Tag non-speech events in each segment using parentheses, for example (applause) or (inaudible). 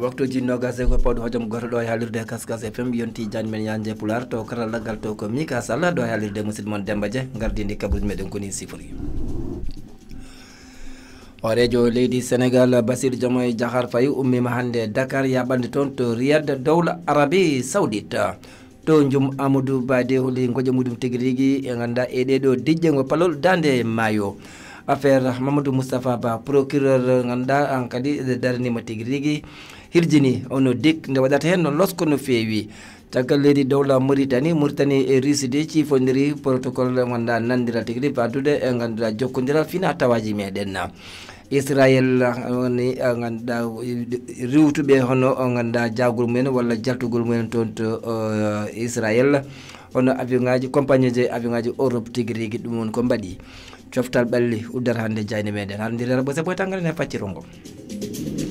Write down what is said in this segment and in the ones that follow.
Waktu waktuji nogas e goppawɗo hojom goto ɗo e kas kas fm yonti jani men yanje pular to dagal to ko mi sallah ɗo do haalirde musid mon demba di gardidi ko ni sifuri ore jo lady Senegal basir diomoye jahar Fayu ummima mahande dakar bandi ton to riyad dawla arabi saudita to jum amadou bade holi goƴa muɗum tigui rigui e ganda e dijje ngo palol dande mayo affaire mamadou Mustafa ba procureur nganda an kadi ɓe ma tigrigi hirjini ono dik nde wadat hen non losko no feewi taka leydi dowla maritani maritani e riside e fondiri protocole wanda nandira tigri rigui badude e ganduɗa jokkondira fina tawaji meɗen israel eh, ni eh, ganduɗa eh, riwtuɓe hono ganduɗa jagul men wala jaltugol men tonto israel hono avion compagnie je avion europe tigui gi dum woni ko badi coftal balli udar hande jayne meɗen hande rera ɓose boytangalen tangal ne ngol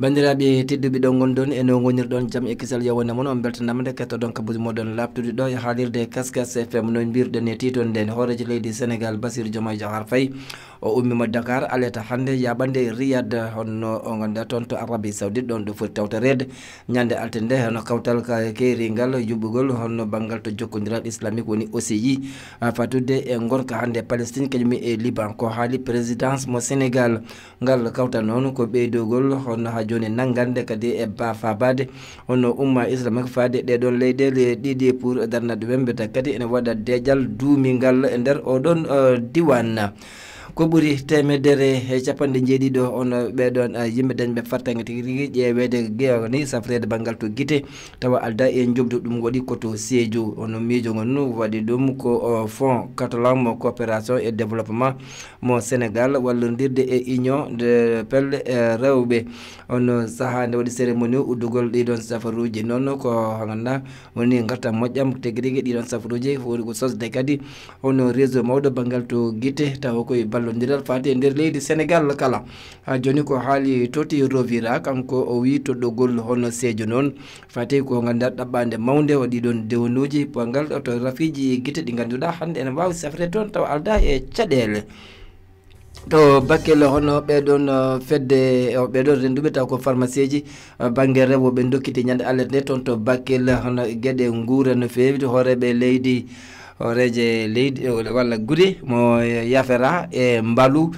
bandiraɓe tedduɓe ɗo gonɗon eno gonirɗon jaam e kisal yowone moon on beltanamade kettoɗon kabuji moɗon labtude ɗo e haalirde kaskas fm no mbirɗen e titonde hooreji leydi sénégal basir diomaye diahar faye o mo dakar aleta hannde yaɓande riyad hono o ganda ton to arabi saudi don do foti tawtorede ñande alte hono kawtal ringal jubugol hono banggal to jokkodiral Islamik woni OCI, fatude e gonka hande e palestine kanyumi e liban ko hali presidence mo senegal ngal kawta non ko dogol hono ha joni nangande kadi e bade hono umma de don ɗeɗon le didi pour darna ɓe mbiyata takati ene wada dejal dumingal e nder oɗon diwan ko ɓuri temedere e capanɗe jeeɗiɗo on ɓeɗon yimɓe dañɓe fartage tigi rigui ƴeweede ni safrede banggal to guite tawa alda en jobdu ɗum waɗi koto siédio ono miijo gon nu waɗi ɗum ko fond catalanme coopération et développement mo sénégal wallodirde e union de pelle rewɓe ono saaha nde waɗi cérémonie uddugol ɗiɗon safaruji noon ko ganduɗa woni gartam moƴƴam tigi rigui ɗiɗon safaruji fori ko sosde kadi hono réseau mawɗo banggal to guite tawa koye ballo haaloto nder fati e nder leydi sénégal kala ha joni ko haali toti rovira kanko o wi toɗɗogol hono seejo noon fati ko ganduɗa ɗaɓɓande maunde o ɗiɗon dewnuji bongal to rafiji gite ɗi ganduɗa hande ene wawi safre toon tawa alda e caɗele to bakel hono bedon, uh, fedde ɓeɗon renduɓe taw ko pharmacie ji uh, banggue rewo ɓe dokkiti ñande allah nde to bakel hono gede guura no fewi to leydi horeje leydi walla guure mo yafera e mbalu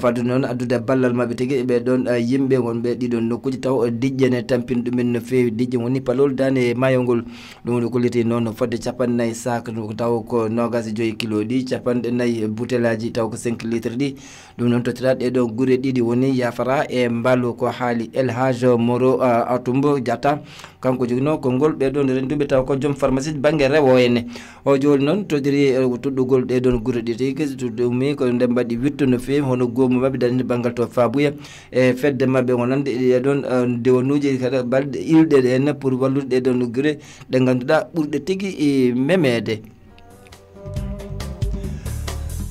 fadde noon addude ballal maɓe tigi e ɓeɗon eh, yimɓe wonɓe ɗiɗon nokkuji taw eh, diƴƴene tampin ɗumen no fewi diƴƴe woni palol dane maayo ngol ɗum ɗo kolliti noon fodde capannayyi sac taw ko nogas e joyi kilo ɗi capanɗe nayyi boutelaji taw ko 5 litre ɗi ɗum noon toccata ɗeɗon guure ɗiɗi woni yafara e mbalo ko haali elhage moro eh, atumbo jatta kanko jogino kongol ɓeɗon renduɓe taw ko joom pharmacie banggue rewo henne o joni noon toɗiri toɗɗugol ɗeɗon guure ɗi tigi ɗumi ko nde mbaɗi witto no fewi hono goo mo waɓe darinde banggal to faabuya e fedde mabɓe wonande ɗeɗon e, dewanuji kadi balɗe ilɗe henna pour wallude ɗeɗon gure ɗe ganduɗa ɓurɗe tigui e, memede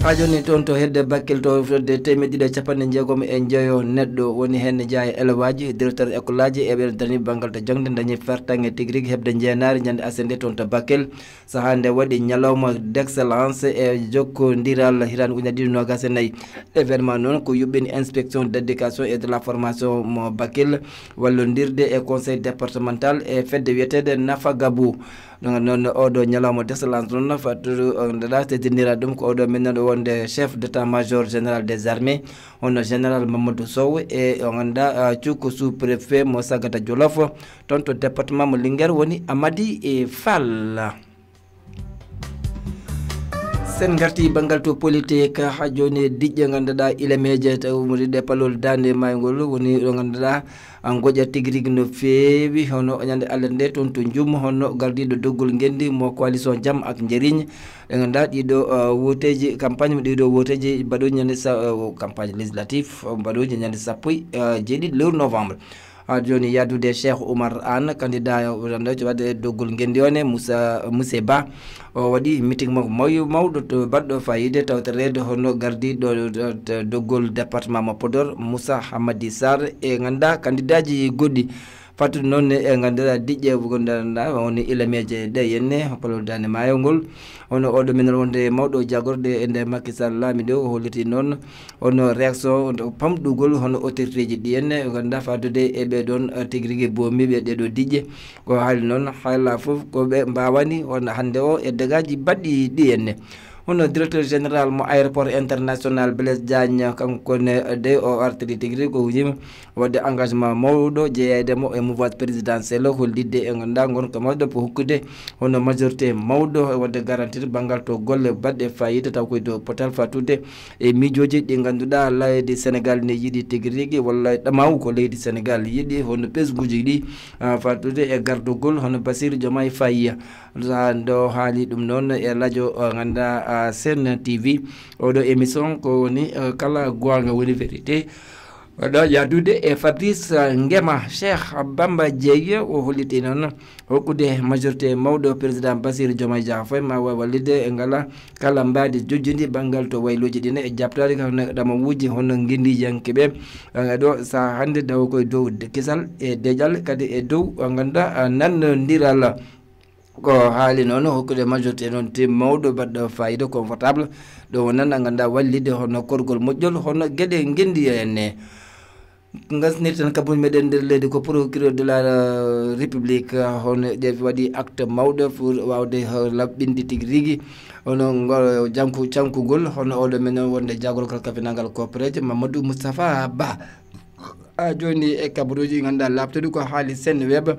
ha joni toon to hedde bakkel to fodde temed ɗiɗo e capanɗe jeegom en jeeyo neɗɗo woni hen jeeya élevage ji directeur école aji e ɓeɗo dani banggal to jangde dañi fertange tigui rigui hebde jeenari ñande assende toon to bakkel saaha nde waɗi ñalawma d' excellence e jokkodiral hirani ujunaji ɗiɗi nogase nayyi événement noon ko yuɓɓini inspection d' éducation et de la formation mo bakkel wallodirde e conseil départemental e fedde wiyetede nafagabou ɗum noon oɗo ñalawma d'excellence de la teddinira ɗum ko odo min do wonde chef d'état major général des armées hono général mamadou sow et o euh, ganduɗa cukko euh, sous préfet mosagata sagata jolof toon to département mo linguére woni amadi et fall sen garti bangal to politique ha joni dijje taw muri de palol dande maygol woni ɗo ganduɗa an goja tigrig no feewi hono nyande allah nde toon to njum hono gardiɗo dogul gendi mo coalition jam ak jerigne ɗe di do uh, woteji campagne do woteji nyande sa campagne uh, législatif mbaɗoji ñande sappo uh, jeeɗiɗi lewru novembre ha joni yaddude cheikh oumar anne candidat ande wadde doggol guendi one moussa mousse ba o waɗi meeting makko mawi mawɗo to baɗɗo fayide tawtorede hono gardiɗo doggol département mo podor moussa hamadi sar e ganduɗa candidat ji goɗɗi fattude noon e ngandira diƴƴe gonda woni ilameje ɗe yenne hopalodane maayo ngol hono oɗo menol wonde mawɗo jagorɗe e nde makisal laami ɗo holliti noon hono réaction o pamɗugol hono autoriteji ɗi enne ganduda fadude e ɓeɗon e tigui rigui bomiɓe ɗeɗo diƴƴe ko haali noon hayla foof koɓe mbawani hono hande o e dégaji baɗɗi ɗi enne hono directeur général mo aéroport international bles diagne kanko kone de o artiri tigi rigi ko hujima wadde engagement mawɗo jeeyedemo e mouvoit présidentiel o hollidde e ganduɗa gonko mawɗo po hokkude hono majorité mawɗo e wadde garantir banggal to golle baɗɗe fayida taw koye dow potal fatude e miijoji ɗi ganduɗa leydi sénégal ne yiiɗi tigi rigi walla ɗamaw ko leydi sénégal yiiɗi hono ɓesguji ɗi fatude e gardogol hono basir joma e fayiya ɗo haali ɗum noon e lajo ganduɗa a uh, sen tv oɗo émission ko woni uh, kala gonga woni vérité oɗo yadude e fabrice uh, ngema cheikh bamba dieye o holliti noon hokkude majorité mawɗo président basir dioma dia foy ma wawi wallide e ngala kala mbaadi jojjidi banggal to wayloji ɗine e eh, jabtade hono ɗamawuji hono guindiyankeɓe ɗo sa hande daw koye dow kisal e eh, dejal kadi e dow nan nannodiral ko haali noon hokkude majorité e noon tim mawɗo mbaɗɗo fayida confortable ɗo wonanda ganduɗa wallide hono korgol moƴƴol hono gueɗe guendi henne gasnirtan kabuni meɗen nder leydi ko procureur de la euh, république hono ƴeewi waɗi acte mawɗo pour wawde laɓɓinde tigui rigui hono janko cankugol hono oɗo men wonde jagol kal kafinagal copréje mamadou moustapha ba a ah, joni e kabaruji ganduɗa labtuɗi ko haali sen web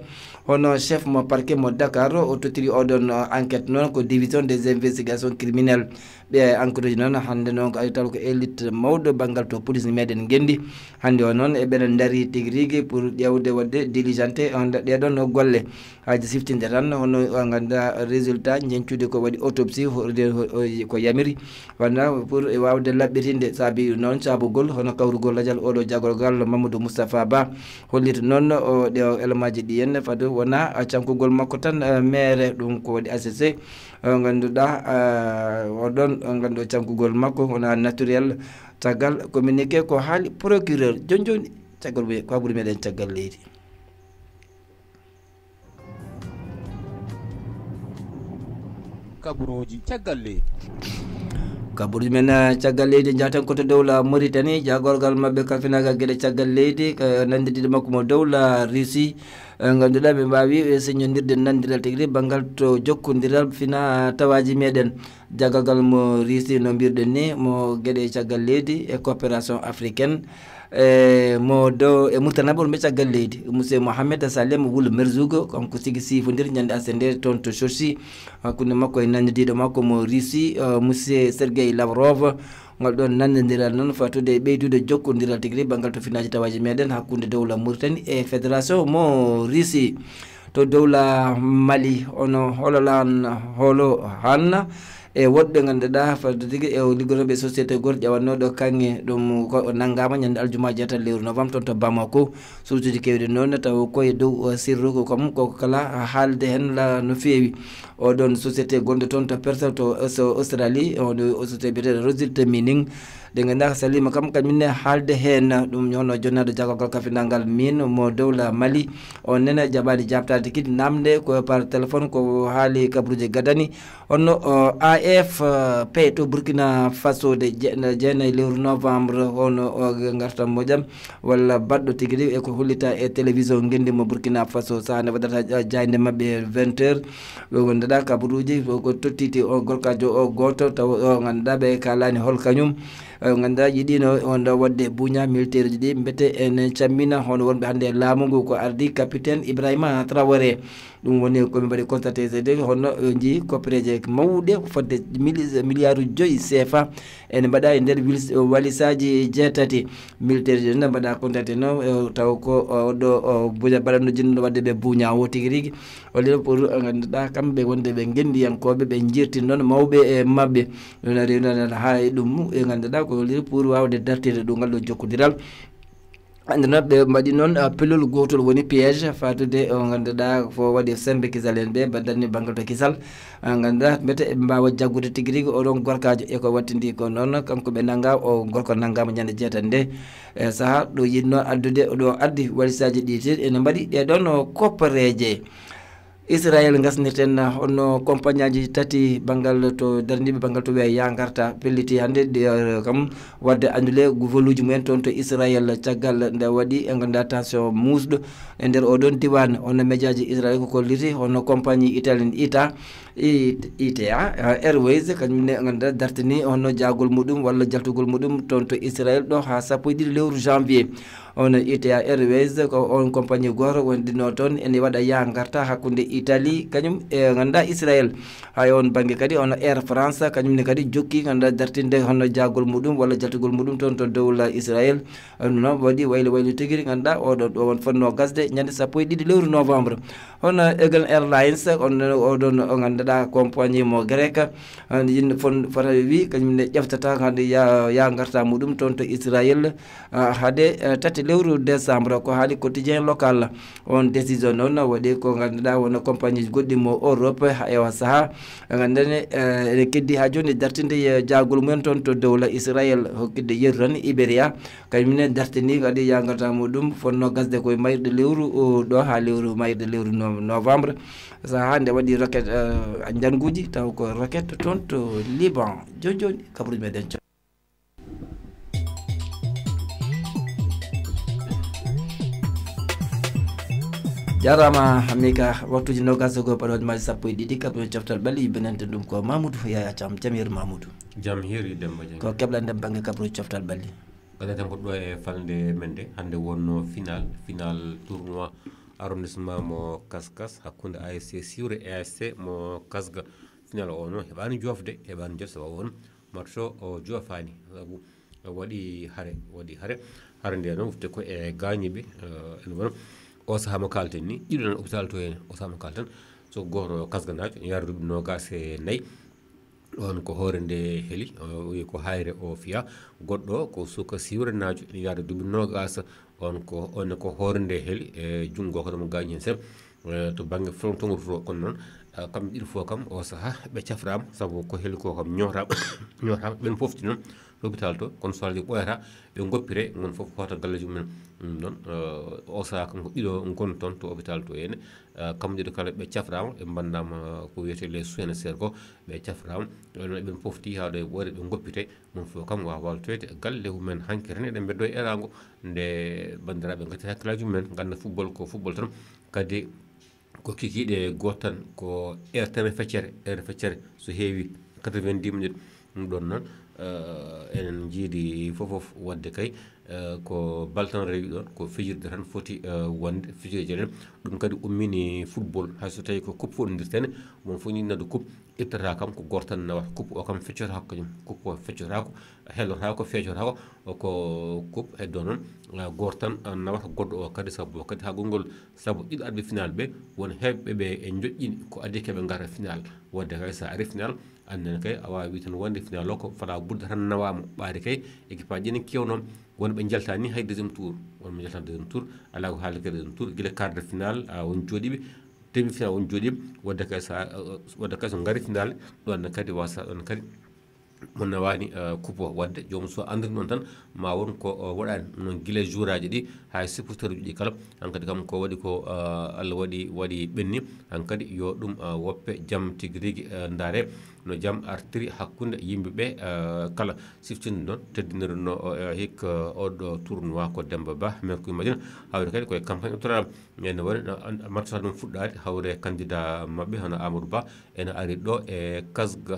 hono chef mo parquet mo dakar o tottiri oɗon ah, enquête noon ko division des investigation criminelles ɓe enquête uji noon hannde noon ko taw ko élite mawɗo banggal to police meɗen gendi hannde o noon eɓeɗen daari tigui rigui pour ƴewde wadde diligenté ɗeɗon golle haji siftinde tan hono ganduɗa résultat jencude ko waɗi autopsie hode ko yamiri wona pour e wawde laɓɓitinde saabi noon saabugol hono kawrugol ladial oɗo jagorgal mamadou moustapha ba hollita noon o ɗeo élément ji ɗi henne fade wona cankugol makko tan e, maire ɗum ko waɗi acc ganduɗa e, oɗon ganduɗo cankugol makko wona naturel caggal communiqué ko haali procureur joni joni caggal ko haɓuri meɗen caggal leydi kaburoji caggal leydi gabbuɗo men eh, caggal leydi jahatan koto dowla maritani jagorgal mabɓe kafinaga gueɗe caggal leydi eh, nandirɗiɗe makko mo dowla russie eh, ganduɗa ɓe mbawi señodirde nandiral tigui rigui banggal to jokkodiral fina tawaji meɗen jagalgal mo russie no mbirɗen ni mo gueɗe caggal leydi e coopération africaine Eh, mo do e eh, murtanabol mbeca leydi monsieur mouhamed salem wuula merzugo kanko sigi sifodir ñande asende toon eh, to sorsi hakkude makko e nanndidiɗo makko mo russi monsieur serguey lavrov ngal ɗon nanndidiral noon fatude ɓeydude jokkodiral tigi rigui banggal to finaji tawaji meɗen hakkude dowla mauritanie e fédération mo russi to dowla mali ono hololan holo han e woɗɗo ganduɗa fadde tigui e liggotoɓe société gor ƴawannoɗo kanŋe ɗum nanggama ñande aljuma e jeeta lewru novembre toon to bamako sujudi kewɗe noon taw koye dow uh, sirruko kom koko kala haalde hen la no fewi oɗon société gonde toon to perta to australie o société biyeteɗo résulte mining ɗe dengenda salima kam kadi minne haalde hen ɗum noon jonnade jagorgal kafinal min mo dowla mali on nene jaɓani jabtade kadi namde ko par téléphone ko haali kabruji gadani onno eh, afp eh, to burkina faso de jeenayi lewru novembre hono eh, gartan moƴam walla baɗɗo tigui rigui eko hollita e télévision e guendimo burkina faso saha ne waɗata jayde mabɓe 20 heures ɓe gondeɗa kabaruji ko tottiti o gorkajo o goto taw o ganduɗa ɓe kalani hol kañum Eh, ganda yiɗino on wadde buña militaire jidi ɗi mbete en cammina hono wonɓe hannde laamu ngu ko ardi capitaine ibrahima traware ɗum woni komin mbaɗi constaté sede hono eh, jii coppereje mawɗe fodde milliard joy joyyi cfa ene mbaɗa e nder eh, walisaji jeetati militaire jidi ɗe mbaɗa constaté no taw ko do buña mbaɗanno jindo wadde ɓe buña o rigi o oɗo pour ganduɗa kamɓe wonde ɓe guendiyankoɓe ɓe jirtin non mawɓe e mabɓe ɗona rewnan ha e ɗum e ganduɗa ko holliri pour wawde dartide ɗungal ɗo jokkudiral ma mbaɗi noon pelol gotol woni piége fatude o ganduɗa fo waɗi sembe kisal en ɓe baddanni banggal to kisal ganduɗa mbete eɓe mbawa jaggude tigui rigui oɗon gorkajo ko wattindi ko noon kanko ɓe nangga o gorko nanggama ñande jeetan nde e saaha ɗo yinno addude ɗo addi walisaji ɗitin ene mbaɗi ɗeɗon oh, koppareje israel gasnirten honno compagnie ji tati bangal to dardiɓe bangal to wiya yankarta pelliti hannde eh, kam wadde andule voluji mumen toon to israel caggal nde waɗi e ganduɗa tension musɗo e nder oɗon diwan honno médiaji israel ko kolliti ono compagnie italian ita ita eh, airways kañumne ganduɗa dartini ono jagol muɗum wala jaltugol muɗum toon to israel ɗo ha sappo e ɗiɗi lewru janvier on ita airways ko on compagnie goto di toon ene waɗa yagarta hakunde italy kanyum e nganda israel hay on bangi kadi on air france ne kadi jukki nganda dartinde hono jagol mudum, wala jaltugol mudum ton to dowla israel ɗum wadi wayle wayle waylo nganda o do ɗo won fonno gasde nyande sapoy didi lewru novembre on egal airlines on nganda da compagnie mo grec yimɓe fon fota wi kañumne ƴeftata hande ya ya garta mudum ton to israel ah, hade eh, tati lewru décembre ko haali quotidien local on décision noon waɗi ko ganduɗa wona compagnie goɗɗi mo europe ewa saaha gandani eh, ene keddi ha joni dartinde jagol mumen toon to dowla israel hokkidde yerran iberia ibéria kañumne dartini kadi yagata muɗum fonno gasde koye mayirɗe lewru ɗo ha lewru mayirɗe lewru novembre saaha nde waɗi roquette eh, janguji taw ko roquette toon to liban joni joni kabaruji meɗen jarama mika waktuji nogas go baɗoje maji sappo e ɗiɗi kam yo coftal ɓalle yibinande ɗum ko mamoudou yaya jam jaam hiri mamoudou jaam hiri e demba jam ko keɓlande banggue kabaru coftal ɓalle gadata ko ɗo e falde men de hande wonno final final tournoi arrondissement mo kaskas hakkude asc siwre asc mo kasga final o no heɓani jofde heɓani jofde sabab won marto o jofani sabu waɗi haare waɗi haare haare nde noon fte ko e gañi ɓe eh, ene wona o saaha mo kalten ni ƴiɗonan hôpital to henne o saaha mo kalten so gono kasganajo yarduɓe nogas e nayyi ɗon ko hoore nde heeli wi ko hayre o fiya goɗɗo ko suka siwrenajo ene yarde duɓi nogas on ko onne ko hoore nde heeli e junggo kadamo gañi hen seeɓ eh, to banggue fotogototo kono noon eh, kamɓe ɗiɗi fo kam o saaha ɓe caframa saabu ko heeli ko kam ñootama (coughs) ñootama ɓen foftinoon l'hôpital to kono so alaji ɓoyata ɓe goppire gon foof hoota galleji mumen ɗum ɗon euh, o saaka ko ɗiɗo gon toon to hôpital to henne euh, kamƴiɗo kala ɓe caframa ɓe bandama ko wiyete les soine sére ko ɓe caframa ɗon ɓen pofti haɗo e ɓoyre ɓe goppite mon fof kam wawa waltoyde galle mumen hankkirene ɗe beddo erago nde bandiraɓe gatti hakkillaji mumen ganda footbol ko footbol tan kadi ko kikiɗe goto tan ko air tame feccere air feccere so heewi 90 minute ɗum ɗon noon Eh, enen jiidi fofof wadde kay eh, ko baltan rewi ɗon ko fijirde tan foti eh, wonde fijirjeɗen ɗum kadi ummini football hayso tawi ko coupe foɗodirtene won fof ninna do coupe ittata kam ko goto tan nawata coupe o kam feccoto hakko kañum coupe o feccotako hellotako feccotako ko coupe heddo noon goto tan nawata goɗɗo o kadi saabu kadi ha gongol saabu ɗiɗo arɓe final ɓe won heɓɓe ɓe e joƴƴini ko addi keɓe gara final wadde kay sa ari final annene kay a wawi wi tan wonde final o ko fala budda tan nawama ɓaade kay équipe aji ene kewnoon wonɓe jaltani hay deuxiéme tour wonɓe jaltani deuxiéme tour ala ko haalde kadi deuxiéme tour guila quart de final dal a won jooɗiɓe demi fina won jooɗiɓe wadde kadi sa wadde kadi so garitidal ɗonne kadi wasa ɗon kadi mona wani euh, coupe o wadde jomum so andiri noon tan ma won ko euh, waɗani non guila jour aji ɗi hay supporteur uji ɗi kala hankkadi kam ko waɗi ko euh, allah waɗi waɗi ɓenni hankkadi yo ɗum woppe jaam tigui rigui daare no jaam artiri hakkunde yimɓeɓe eh, kala siftinde noon teddinirinno eh, hikka eh, oɗo tournoi ko demba ba min koye madina hawre kadi koye campagne électoral ene waɗi martata ɗum fuɗɗade hawre candidat mabɓe hono amadou ba ene ari ɗo e kasga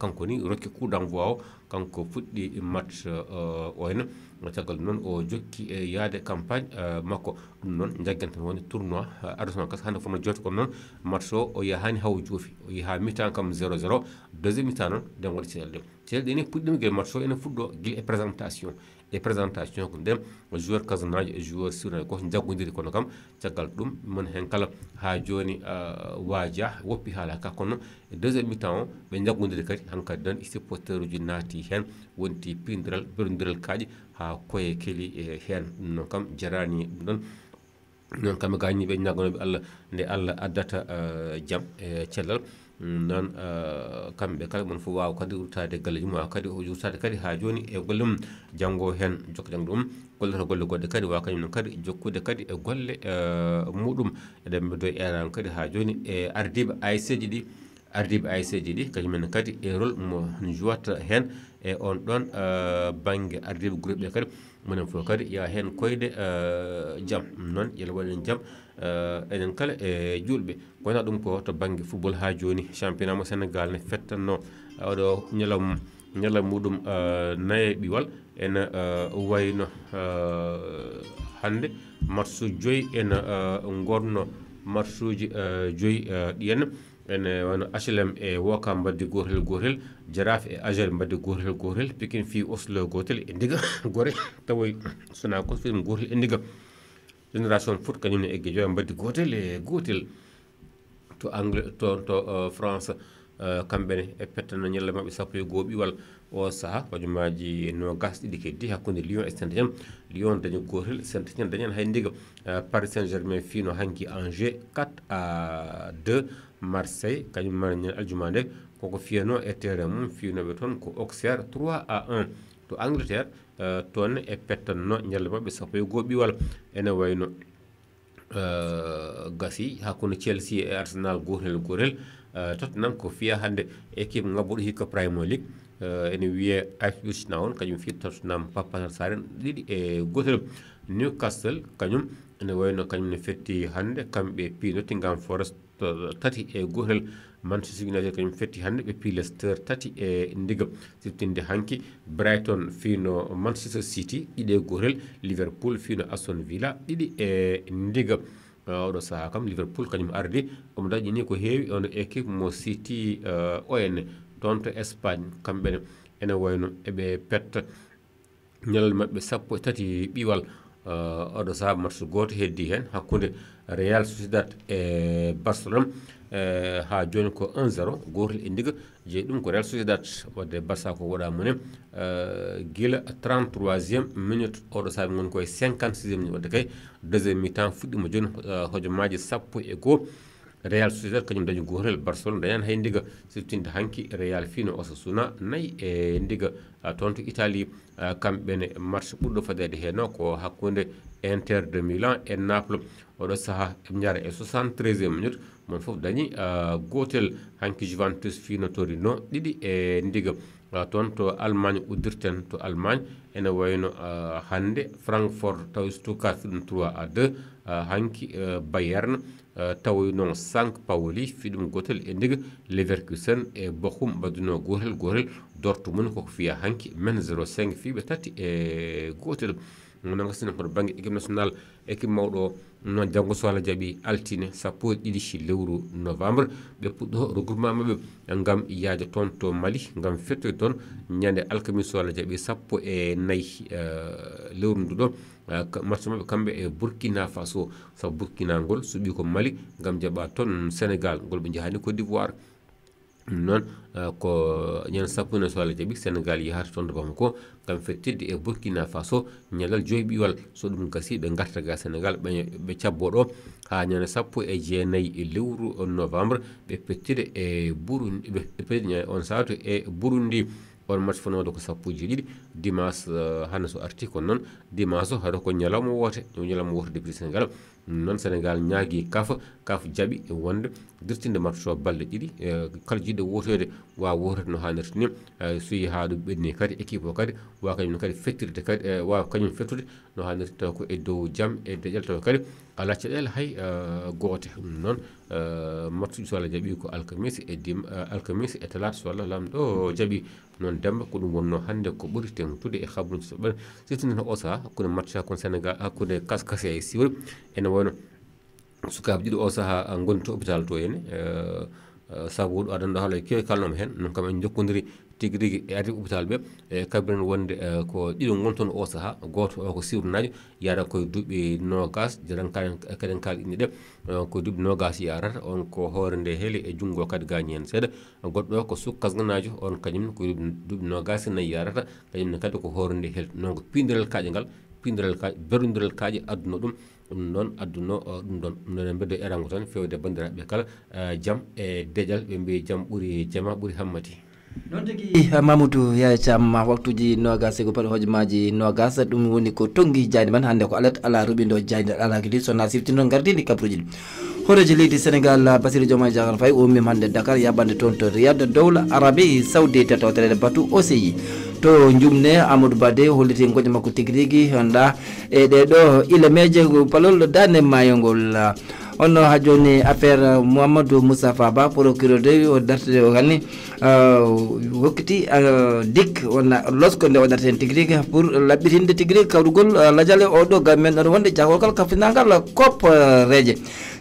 kankoni rokki coup d' o kanko fuɗɗi mat eh, o henna caggal ɗum noon o jokki e yaade campagne eh, makko ɗum noon jaggen tan woni tournoi eh, arrondissement kas hande forma jooti kono noon matso o yahani haw joofi o yaha mitan kam 00 deuxiéme mitan noon nden waɗi ceelede ceelede ene puɗɗi ɗum guel matso ene fuɗɗo guila e présentation e présentation ko nden joueur kasanaji e joueur surnaji koko jaggodiri kono kam caggal ɗum mon hen kala ha joni euh, waaja woppi haala ka kono e deuxiéme mi temps o ɓe jaggodiri kadi hankkadi dan supporteur uji naati hen wonti pindiral berodiral kaaƴi ha koye keli e hen ɗumnoon kam jarani ɗum ɗon noon kam e gañiɓe ñagganoɓe allah nde allah addata euh, jaam e cellal non kamɓe kala mon fof waw kadi wurtade galle jumma kadi wurtade kadi ha joni e gollum janggo hen jokka jang ɗum golleto golle goɗɗe kadi wawa kañum non kadi jokkude kadi e golle muɗum eɗen ɓe do eran kadi ha joni e ardiɓe as ji ɗi ardiɓe as ji ɗi kañumen kadi e rôle mo jowata hen e on ɗon banggue ardiɓe groupe ɓe kadi monen fof kadi yaa hen koyde jaam noon yalla waɗen jaam uh, enen kala e eh, julɓe kowona ɗum ko to banggue football ha joni championnat mo sénégal ne fettanno eh, oɗo uh, ñalawm ñalaw muɗum uh, naye ɓiwal ene uh, wayno uh, hande marsu joyyi ene uh, gonno marsuji uh, joyyi ɗiyen uh, ene wano hlm e woka mbaddi gotel gotel jarafe e agel mbaddi gotel gotel pikin fi oslo gotel e ndiga (laughs) gore tawa sona ko film gotel e ndiga génération foot kañumne egge jooyi mbaddi gotel les eh, gotel to anglais to to eh, france kamɓene eh, e pettana ñalla maɓɓe sappo e goho wal o saaha hojomaji gas ɗiɗi keddi hakkude lyon e saint étienne lyon dañi gotel saint étienne dañani hay ndiga paris saint germain fino hanki angers 4 à 2 marseille kañum ma ñande aljuma nde koko fiyano e terrain mum finoɓe toon ko auxerre 3 à 1 to angleterre eh, toon e pettanno ñalle maɓɓe sappo e goho ɓiwal ene wayno eh, gasi hakkunde chelsea e arsenal gotel gotel eh, tottenham ko fiya hande équipe ngabboɗo hikka primo league ene wiye ipswich town kañum fi tottenham papatar saren ɗiɗi e gotel newcastle kañum ene wayno kañum ne fetti hannde kamɓe pi nottingham forest tati e gotel manchester united kañum fetti hannde ɓe pii lester tati e ndiga siftinde hanki brighton fino manchester city ɗiɗi e gorel liverpool fino aston villa ɗiɗi e ndiga oɗo saha kam liverpool kañum ardi omo dañini ko heewi on équipe mo city on toon to espagne kamɓene ene wayno eɓe petta ñalal maɓɓe sappo e tati ɓiwal oɗo saha marsu goto heddi hen hakkunde real sociedat e barcelone ha joni ko 1 0 e indiga je ɗum ko real sociedad wadde bassa ko waɗa munen guila 33e minute oɗo saabi gon koye 56e minute wadde kay deuxiéme mi temps fuɗɗima joni hojomaji sappo e goho real sociedad kañum dañi gotel barcelone dañani hay ndiga siftinde hanki real fino osasuna nayyi e ndiga toon to italie kamɓene match ɓurɗo fadede heno ko hakkunde inter de milan e naple oɗo saaha ɓe jara e 73e minute man fof dañi gotel hanki juventus fino torino ɗiɗi e ndiga toon to allemagne uddirten to allemagne ene wayno hannde francfort tawi stukat fiɗum 3 à 2 hanki bayerne tawoyno 5 pawoli fiɗum gotel e ndiga leverkusen e bohum baduno gotel gotel dortmund koko fiya hanki men 05 fiɓe tati e gotel wona ga sinen hoto banggue équipe national équipe mawɗo noon janggo sohla jaaɓi altine sappo e ɗiɗi si lewru novembre ɓe puɗɗo regroupement mabɓe gam yaade toon to mali gam fettoyde toon ñande alkami sohla jaaɓi sappo e nayyi uh, lewru ndu ɗo uh, euh, marché mabɓe kamɓe e burkina faso saabu burkina ngol suuɓi ko mali gam jaaɓa toon sénégal ngol ɓe jahani cote d'ivoire ɗum noon euh, ko ñan sappone soala jaɓi sénégal yahat toon to gomo ko gam fettidde e burkina faso ñalal joyɓiwal so ɗum gasi ɓe garta ga sénégal ɓe cabbo ɗo ha ñande sappo e jeenayyi e lewru novembre ɓe pettide e burundi ɓe pettide on saatu e burundi on match fonode ko sappoji ɗiɗi dimas euh, hande so arti kono noon dimas o haɗa ko ñalawma woote ñalawma woote depuis sénégal noon sénégal ñaagui kaf kaf jaaɓi e wonde dirtinde matcho balle ɗiɗi euh, kala jiɗɗo wotoyde wa wotede no hannirta ni euh, so yi haɗo ɓenni kadi équipe o kadi wa kañum kadi fettirde kadi wawa kañum fettude no hannirta taw ko e dow jaam e deƴal taw kadi ala caɗele hay e, goote ɗum noon e, mattuji so allah jaaɓi ko alkamisa e dim alkamisa e, e talata so allah lamɗo jaaɓi noon demba ko ɗum wonno hannde ko ɓuri tengtude e habrude soɓɓen sirtinen o saha hakkude matta kon sénégal hakkude kaskase e siwri ene wayno sukaaɓe ɗiɗo o saaha gonti hôpital to henne uh, saabu huɗo adanɗo haalay e kewi kalnoma hen ɗum kam en jokkodiri tigi rigui e adi hôpital ɓe e kabiren wonde e ko ɗiɗo gontoon o saaha goto o ko sirnaio yara koye duuɓi nogas jaran kaɗen kal inni ɗe e ko duuɓi nogas yarata on ko hoore nde heeli e junggo kadi gañi hen seeɗa goɗɗo o ko sukkasganajo on kañumne ko duuɓi nogas nayi yarata kañumne kadi ko hoore nde heeli donc pindiral kaƴe ngal pindiral kaƴe berodiral kaƴe adduno ɗum ɗum noon adduno ɗum ɗon ɗum ɗon en mbeddo erango tan fewde bandiraɓe kala jaam e, e deƴal ɓe mbi jaam ɓuuri jama ɓuuri hammadi noon tigui mamoudou yaya cam waktuji nogas e go paɗo hojomaji nogas ɗum woni ko tonggui jaydi man hande ko alat ala ruɓindo jaydi ala kadi sona sifti noon gardidi kabruji ɗi horeji leydi sénégal basiry diomay diagal faye o mim hande dakar yaɓande toon to riyade dowla arabi sawdi tetoterede batou osei to jumne amadou bade holliti goƴe makko tigi rigui anda e ɗeɗo ilameje palol dande mayogol onno ha joni affaire mouhamadou moustapha ba procureur de o dartade o kanni hokkiti dik wona losko nde o darta hen tigui rigui pour laɓɓitinde tigi rigui kawrugol lajale oɗo gam men oɗo wonde jagol kal kafinangal kop reje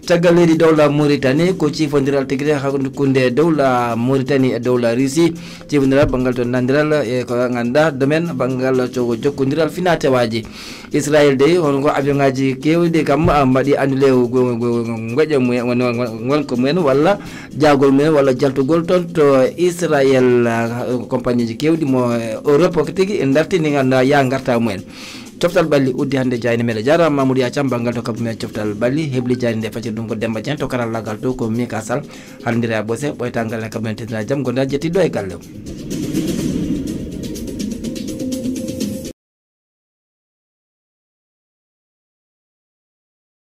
caggal leydi dowla mauritanie ko cifodiral tigi rek hakkunde dowla mauritanie e dowla russie ciifondiral banggal to nandiral e ko ganduɗa domaine banggal cogo jokkodiral finatewaji israel de honko avion ngaji kewɗi kam mbaɗi annulé goƴe mumen gonko mumen walla jagol mumen walla jaltugol toon to israel compagnie ji kewɗi mo europe ko tigi dartini ganduɗa ya garta mumen coftal balli uddi hannde jayni meɗe jarama mamoudou yacam banggal to kabumen coftal ɓalli hebli jayni nde facci ɗum ko demba dien to karallagal to ko mi sall halodira bose ɓoytagal e kabumen tedira jaam gonda jettiɗo e galle o